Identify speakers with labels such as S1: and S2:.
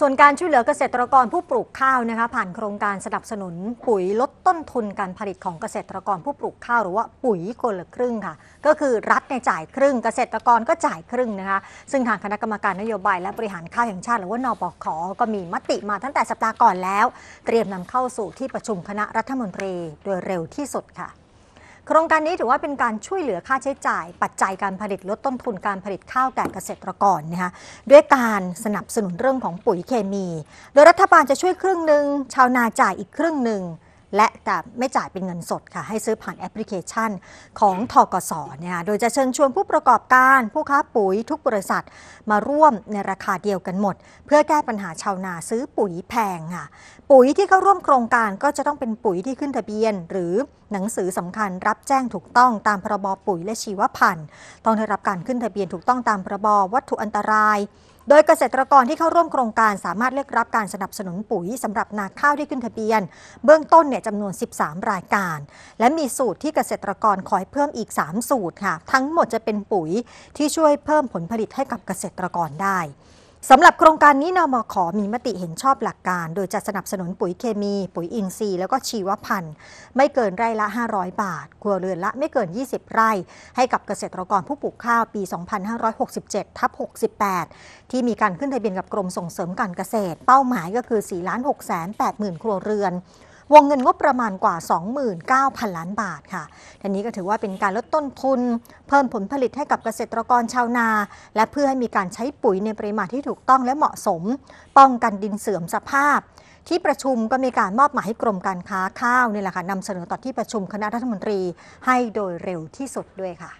S1: ส่วนการช่วยเหลือเกษตรกรผู้ปลูกข้าวนะคะ ผ่านโครงการสนับสนุน ปุ๋ยลดต้นทุนการผลิตของเกษตรกรผู้ปลูกข้าวหรือว่าปุ๋ยคนละครึ่งค่ะ ก็คือรัฐในจ่ายครึ่งเกษตรกรก็จ่ายครึ่งนะคะ ซึ่งทางคณะกรรมการนโยบายและบริหารข้าวแห่งชาติ หรือว่านปขก็มีมติมาตั้งแต่สัปดาห์ก่อนแล้ว เตรียมนำเข้าสู่ที่ประชุมคณะรัฐมนตรีโดยเร็วที่สุดค่ะโครงการนี้ถือว่าเป็นการช่วยเหลือค่าใช้จ่าย ปัจจัยการผลิตลดต้นทุนการผลิตข้าวแก่เกษตรกรนะคะด้วยการสนับสนุนเรื่องของปุ๋ยเคมี โดยรัฐบาลจะช่วยครึ่งหนึ่งชาวนาจ่ายอีกครึ่งหนึ่งและกับไม่จ่ายเป็นเงินสดค่ะ ให้ซื้อผ่านแอปพลิเคชัน ของทกสเนี่ยโดยจะเชิญชวนผู้ประกอบการผู้ค้าปุ๋ยทุกบริษัทมาร่วมในราคาเดียวกันหมด เพื่อแก้ปัญหาชาวนาซื้อปุ๋ยแพงค่ะ ปุ๋ยที่เข้าร่วมโครงการก็จะต้องเป็นปุ๋ยที่ขึ้นทะเบียน หรือหนังสือสำคัญรับแจ้งถูกต้องตามพรบปุ๋ยและชีวพันธุ์ต้องได้รับการขึ้นทะเบียนถูกต้องตามพรบวัตถุอันตรายโดยเกษตรกรที่เข้าร่วมโครงการสามารถเลือกรับการสนับสนุนปุ๋ยสำหรับนาข้าวที่ขึ้นทะเบียน เบื้องต้นเนี่ยจำนวน 13 รายการ และมีสูตรที่เกษตรกรขอยเพิ่มอีก 3 สูตรค่ะ ทั้งหมดจะเป็นปุ๋ยที่ช่วยเพิ่มผลผลิตให้กับเกษตรกรได้สำหรับโครงการนี้นมขอมีมติเห็นชอบหลักการ โดยจะสนับสนุนปุ๋ยเคมี ปุ๋ยอินทรีย์แล้วก็ชีวพันธุ์ไม่เกินไร่ละ 500 บาท ครัวเรือนละไม่เกิน 20 ไร่ ให้กับเกษตรกรผู้ปลูกข้าวปี 2567 ทับ68 ที่มีการขึ้นทะเบียนกับกรมส่งเสริมการเกษตร เป้าหมายก็คือ 4 6 8 0 0 0 0 ครัวเรือนวงเงินงบประมาณกว่า 29,000 ล้านบาทค่ะทันนี้ก็ถือว่าเป็นการลดต้นทุนเพิ่มผลผลิตให้กับเกษตรกรชาวนา และเพื่อให้มีการใช้ปุ๋ยในปริมาณที่ถูกต้องและเหมาะสม ป้องกันดินเสื่อมสภาพ ที่ประชุมก็มีการมอบหมายให้กรมการค้าข้าวนี่แหละค่ะนำเสนอต่อที่ประชุมคณะรัฐมนตรีให้โดยเร็วที่สุดด้วยค่ะ